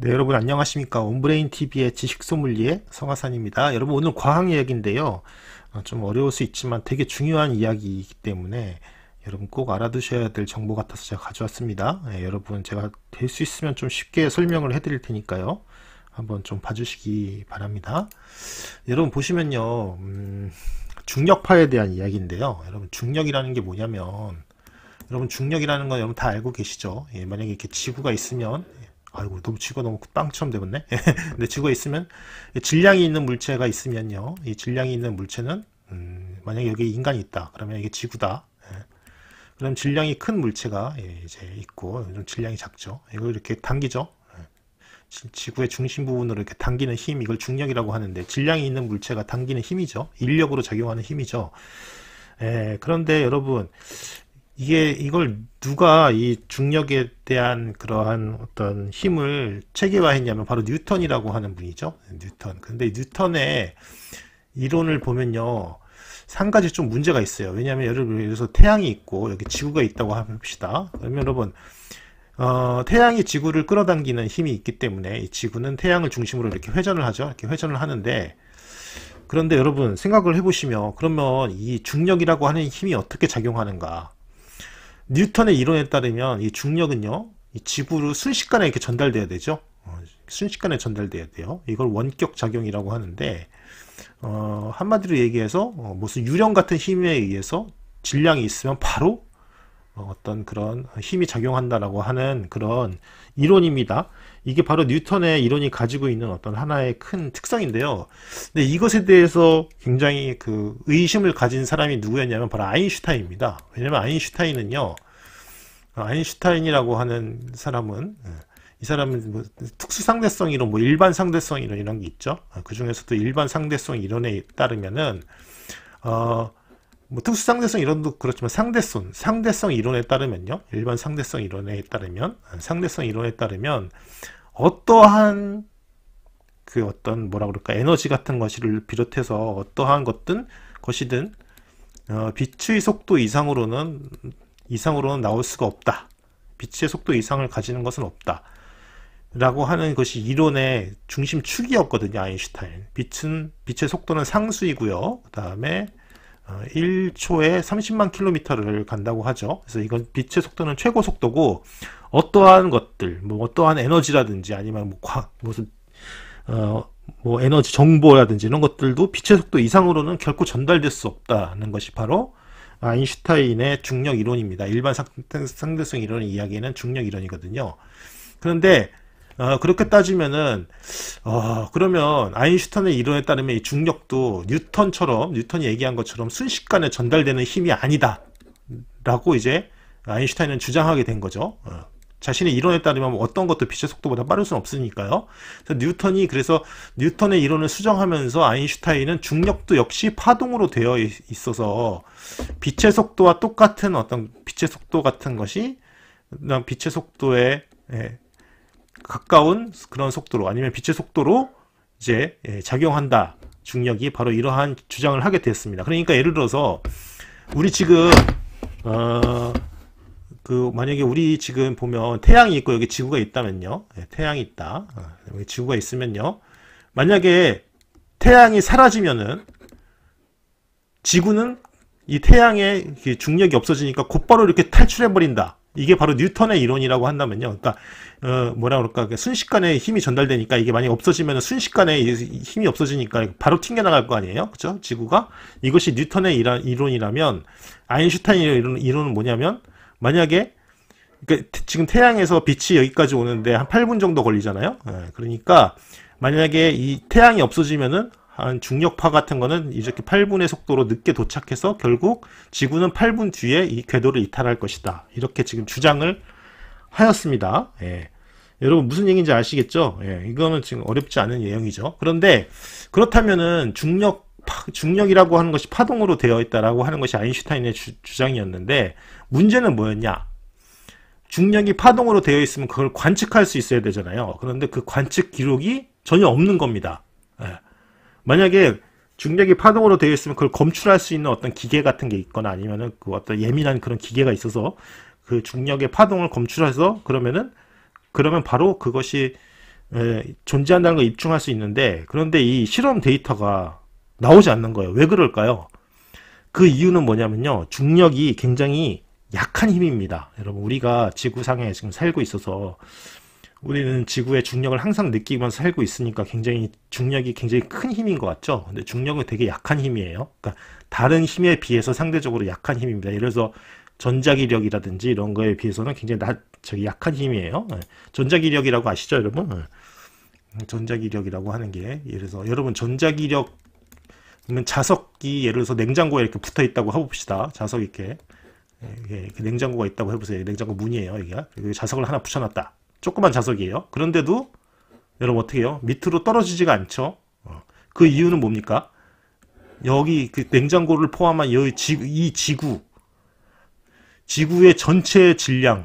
네, 여러분 안녕하십니까. 온브레인 TV의 지식 소물리의 성하산입니다. 여러분 오늘 과학 이야기인데요. 어, 좀 어려울 수 있지만 되게 중요한 이야기이기 때문에 여러분 꼭 알아두셔야 될 정보 같아서 제가 가져왔습니다. 네, 여러분 제가 될 수 있으면 좀 쉽게 설명을 해드릴 테니까요. 한번 좀 봐주시기 바랍니다. 여러분 보시면요. 음, 중력파에 대한 이야기인데요. 여러분 중력이라는 게 뭐냐면 여러분 중력이라는 건 여러분 다 알고 계시죠? 예, 만약에 이렇게 지구가 있으면 예, 아이고 너무 지구가 너무 빵처럼 되었네 근데 지구에 있으면 질량이 있는 물체가 있으면요 이 질량이 있는 물체는 음, 만약에 여기 인간이 있다 그러면 이게 지구다 예. 그럼 질량이 큰 물체가 예, 이제 있고 좀 질량이 작죠 이걸 이렇게 당기죠 예. 지구의 중심 부분으로 이렇게 당기는 힘 이걸 중력이라고 하는데 질량이 있는 물체가 당기는 힘이죠 인력으로 작용하는 힘이죠 예, 그런데 여러분 이게 이걸 누가 이 중력에 대한 그러한 어떤 힘을 체계화했냐면 바로 뉴턴이라고 하는 분이죠. 뉴턴. 근데 뉴턴의 이론을 보면요. 한 가지 좀 문제가 있어요. 왜냐하면 여 예를 여기서 태양이 있고 여기 지구가 있다고 합시다. 그러면 여러분 어, 태양이 지구를 끌어당기는 힘이 있기 때문에 이 지구는 태양을 중심으로 이렇게 회전을 하죠. 이렇게 회전을 하는데 그런데 여러분 생각을 해보시면 그러면 이 중력이라고 하는 힘이 어떻게 작용하는가? 뉴턴의 이론에 따르면 이 중력은요, 이 지구로 순식간에 이렇게 전달돼야 되죠. 어, 순식간에 전달돼야 돼요. 이걸 원격 작용이라고 하는데 어, 한마디로 얘기해서 어, 무슨 유령 같은 힘에 의해서 질량이 있으면 바로 어, 어떤 그런 힘이 작용한다라고 하는 그런 이론입니다. 이게 바로 뉴턴의 이론이 가지고 있는 어떤 하나의 큰 특성인데요. 근데 이것에 대해서 굉장히 그 의심을 가진 사람이 누구였냐면 바로 아인슈타인입니다. 왜냐면 아인슈타인은요, 아인슈타인이라고 하는 사람은 예, 이 사람은 뭐 특수 상대성 이론, 뭐 일반 상대성 이론 이런 게 있죠. 아, 그 중에서도 일반 상대성 이론에 따르면은 어뭐 특수상대성 이론도 그렇지만 상대성, 상대성 이론에 따르면요. 일반 상대성 이론에 따르면, 아, 상대성 이론에 따르면 어떠한 그 어떤 뭐라 그럴까 에너지 같은 것을 비롯해서 어떠한 것든 것이든 어, 빛의 속도 이상으로는 이상으로는 나올 수가 없다. 빛의 속도 이상을 가지는 것은 없다. 라고 하는 것이 이론의 중심축이었거든요. 아인슈타인. 빛은 빛의 속도는 상수이고요. 그 다음에 1초에 어, 30만 킬로미터를 간다고 하죠. 그래서 이건 빛의 속도는 최고 속도고 어떠한 것들, 뭐 어떠한 에너지라든지 아니면 뭐 과, 무슨 어, 뭐 에너지 정보라든지 이런 것들도 빛의 속도 이상으로는 결코 전달될 수 없다는 것이 바로 아인슈타인의 중력 이론입니다. 일반 상대성 이론을 이야기하는 중력 이론이거든요. 그런데 어, 그렇게 따지면은 어, 그러면 아인슈타인의 이론에 따르면 이 중력도 뉴턴처럼 뉴턴이 얘기한 것처럼 순식간에 전달되는 힘이 아니다라고 이제 아인슈타인은 주장하게 된 거죠. 어. 자신의 이론에 따르면 뭐 어떤 것도 빛의 속도보다 빠를 수는 없으니까요. 그래서 뉴턴이 그래서 뉴턴의 이론을 수정하면서 아인슈타인은 중력도 역시 파동으로 되어 있어서 빛의 속도와 똑같은 어떤 빛의 속도 같은 것이 빛의 속도에 예, 가까운 그런 속도로 아니면 빛의 속도로 이제 예, 작용한다. 중력이 바로 이러한 주장을 하게 되었습니다. 그러니까 예를 들어서 우리 지금 어 그 만약에 우리 지금 보면 태양이 있고 여기 지구가 있다면요. 예, 태양이 있다. 어, 여기 지구가 있으면요. 만약에 태양이 사라지면은 지구는 이 태양의 그 중력이 없어지니까 곧바로 이렇게 탈출해 버린다. 이게 바로 뉴턴의 이론이라고 한다면요. 그러니까 어, 뭐라 그럴까 그 순식간에 힘이 전달되니까 이게 많이 없어지면 순식간에 힘이 없어지니까 바로 튕겨 나갈 거 아니에요, 그렇죠? 지구가 이것이 뉴턴의 이라, 이론이라면 아인슈타인의 이론, 이론은 뭐냐면 만약에 그러니까 지금 태양에서 빛이 여기까지 오는데 한 8분 정도 걸리잖아요. 예, 그러니까 만약에 이 태양이 없어지면은 한 중력파 같은 거는 이렇게 8분의 속도로 늦게 도착해서 결국 지구는 8분 뒤에 이 궤도를 이탈할 것이다. 이렇게 지금 주장을 하였습니다. 예. 여러분 무슨 얘기인지 아시겠죠? 예, 이거는 지금 어렵지 않은 예형이죠. 그런데 그렇다면은 중력 파, 중력이라고 하는 것이 파동으로 되어 있다라고 하는 것이 아인슈타인의 주, 장이었는데 문제는 뭐였냐? 중력이 파동으로 되어 있으면 그걸 관측할 수 있어야 되잖아요. 그런데 그 관측 기록이 전혀 없는 겁니다. 예. 만약에 중력이 파동으로 되어 있으면 그걸 검출할 수 있는 어떤 기계 같은 게 있거나 아니면은 그 어떤 예민한 그런 기계가 있어서 그 중력의 파동을 검출해서 그러면은 그러면 바로 그것이 에, 존재한다는 걸 입증할 수 있는데 그런데 이 실험 데이터가 나오지 않는 거예요. 왜 그럴까요? 그 이유는 뭐냐면요. 중력이 굉장히 약한 힘입니다. 여러분 우리가 지구상에 지금 살고 있어서 우리는 네. 지구의 중력을 항상 느끼면서 살고 있으니까 굉장히 중력이 굉장히 큰 힘인 것 같죠. 근데 중력은 되게 약한 힘이에요. 그러니까 다른 힘에 비해서 상대적으로 약한 힘입니다. 예를 들어서 전자기력이라든지 이런 거에 비해서는 굉장히 낮, 저기 약한 힘이에요. 네. 전자기력이라고 아시죠, 여러분? 네. 전자기력이라고 하는 게 예를 들어서 여러분 전자기력 그러면 자석이 예를 들어서 냉장고에 이렇게 붙어 있다고 해봅시다. 자석 이렇게 예, 냉장고가 있다고 해보세요. 냉장고 문이에요, 여기가. 여기 자석을 하나 붙여놨다. 조그만 자석이에요. 그런데도 여러분 어떻게 해요? 밑으로 떨어지지가 않죠. 어. 그 이유는 뭡니까? 여기 그 냉장고를 포함한 여기 지, 이 지구, 지구의 전체 질량의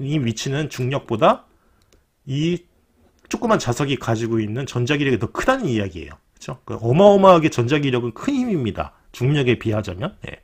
이 위치는 중력보다 이 조그만 자석이 가지고 있는 전자기력이 더 크다는 이야기예요. 그렇죠? 그 어마어마하게 전자기력은 큰 힘입니다. 중력에 비하자면. 예.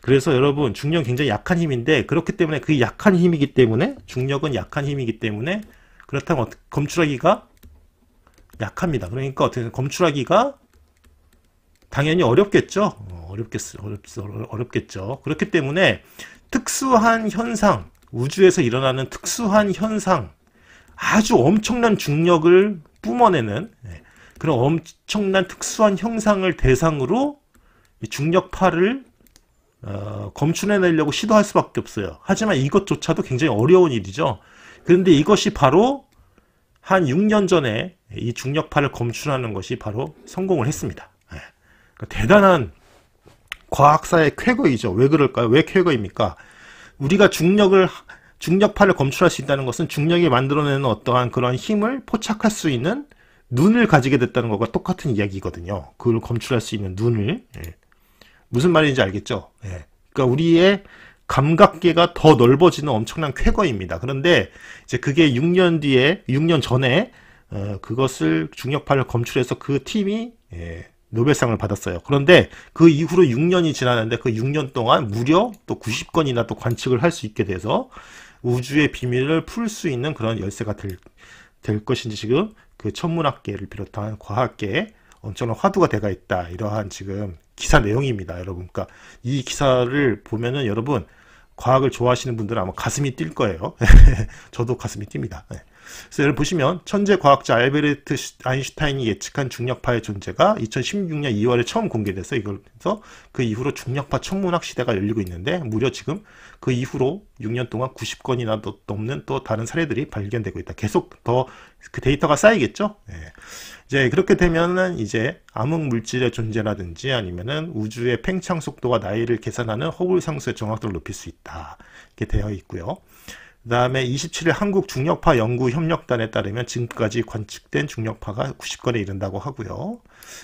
그래서 여러분 중력 굉장히 약한 힘인데 그렇기 때문에 그 약한 힘이기 때문에 중력은 약한 힘이기 때문에 그렇다면 검출하기가 약합니다. 그러니까 어떻게 검출하기가 당연히 어렵겠죠. 어, 어렵겠, 어렵, 어렵겠죠. 그렇기 때문에 특수한 현상, 우주에서 일어나는 특수한 현상, 아주 엄청난 중력을 뿜어내는 예, 그런 엄청난 특수한 형상을 대상으로 중력파를 어, 검출해내려고 시도할 수밖에 없어요. 하지만 이것조차도 굉장히 어려운 일이죠. 그런데 이것이 바로 한 6년 전에 이 중력파를 검출하는 것이 바로 성공을 했습니다. 예. 그러니까 대단한 과학사의 쾌거이죠. 왜 그럴까요? 왜 쾌거입니까? 우리가 중력을 중력파를 검출할 수 있다는 것은 중력이 만들어내는 어떠한 그런 힘을 포착할 수 있는 눈을 가지게 됐다는 것과 똑같은 이야기거든요. 그걸 검출할 수 있는 눈을. 예. 무슨 말인지 알겠죠? 예. 그러니까 우리의 감각계가 더 넓어지는 엄청난 쾌거입니다. 그런데 이제 그게 6년 뒤에 6년 전에 어, 그것을 중력파를 검출해서 그 팀이 예, 노벨상을 받았어요. 그런데 그 이후로 6년이 지났는데 그 6년 동안 무려 또 90건이나 또 관측을 할 수 있게 돼서 우주의 비밀을 풀 수 있는 그런 열쇠가 될, 될 것인지 지금 그 천문학계를 비롯한 과학계 엄청난 화두가 돼가 있다. 이러한 지금 기사 내용입니다. 여러분. 그러니까 이 기사를 보면은 여러분 과학을 좋아하시는 분들은 아마 가슴이 뛸 거예요. 저도 가슴이 뜁니다. 네. 그래서 여기 보시면 천재 과학자 알베르트 아인슈타인이 예측한 중력파의 존재가 2016년 2월에 처음 공개돼서 이걸 해서 그 이후로 중력파 천문학 시대가 열리고 있는데 무려 지금 그 이후로 6년 동안 90건이나 넘는 또 다른 사례들이 발견되고 있다. 계속 더 그 데이터가 쌓이겠죠. 예. 이제 그렇게 되면은 이제 암흑 물질의 존재라든지 아니면은 우주의 팽창 속도와 나이를 계산하는 허블 상수의 정확도를 높일 수 있다. 이렇게 되어 있고요. 그 다음에 27일 한국 중력파 연구협력단에 따르면 지금까지 관측된 중력파가 90건에 이른다고 하고요.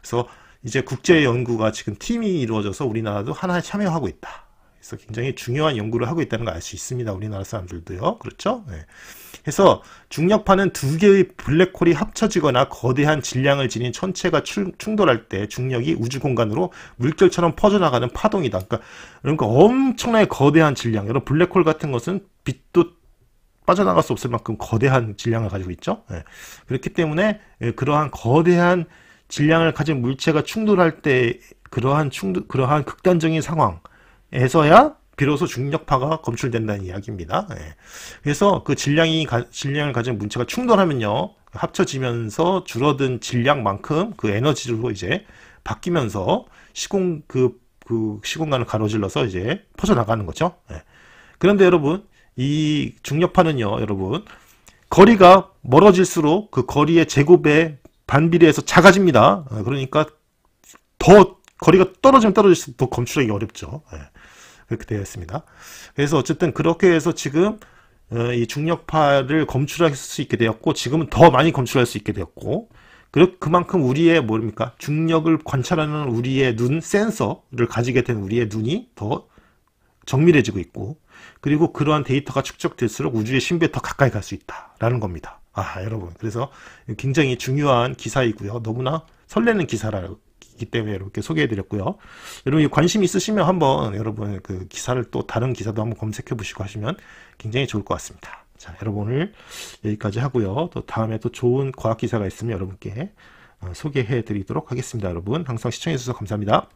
그래서 이제 국제 연구가 지금 팀이 이루어져서 우리나라도 하나 에 참여하고 있다. 그래서 굉장히 중요한 연구를 하고 있다는 걸 알 수 있습니다. 우리나라 사람들도요. 그렇죠? 네. 그래서 중력파는 두 개의 블랙홀이 합쳐지거나 거대한 질량을 지닌 천체가 충돌할 때 중력이 우주 공간으로 물결처럼 퍼져나가는 파동이다. 그러니까, 그러니까 엄청나게 거대한 질량. 여러 블랙홀 같은 것은 빛도 빠져나갈 수 없을 만큼 거대한 질량을 가지고 있죠. 예. 그렇기 때문에 예, 그러한 거대한 질량을 가진 물체가 충돌할 때 그러한 충돌, 그러한 극단적인 상황에서야 비로소 중력파가 검출된다는 이야기입니다. 예. 그래서 그 질량이 가, 질량을 가진 물체가 충돌하면요 합쳐지면서 줄어든 질량만큼 그 에너지로 이제 바뀌면서 시공 그, 그 시공간을 가로질러서 이제 퍼져나가는 거죠. 예. 그런데 여러분 이 중력파는요, 여러분. 거리가 멀어질수록 그 거리의 제곱에 반비례해서 작아집니다. 아, 그러니까 더 거리가 떨어지면 떨어질수록 더 검출하기 어렵죠. 예. 그렇게 되어 있습니다. 그래서 어쨌든 그렇게 해서 지금 어, 이 중력파를 검출할 수 있게 되었고 지금은 더 많이 검출할 수 있게 되었고 그만큼 우리의 뭡니까 중력을 관찰하는 우리의 눈 센서를 가지게 된 우리의 눈이 더 정밀해지고 있고 그리고 그러한 데이터가 축적될수록 우주의 신비에 더 가까이 갈 수 있다라는 겁니다. 아 여러분 그래서 굉장히 중요한 기사이고요. 너무나 설레는 기사라기 때문에 이렇게 소개해드렸고요. 여러분 관심 있으시면 한번 여러분 그 기사를 또 다른 기사도 한번 검색해 보시고 하시면 굉장히 좋을 것 같습니다. 자 여러분 오늘 여기까지 하고요. 또 다음에 또 좋은 과학 기사가 있으면 여러분께 어, 소개해 드리도록 하겠습니다. 여러분 항상 시청해 주셔서 감사합니다.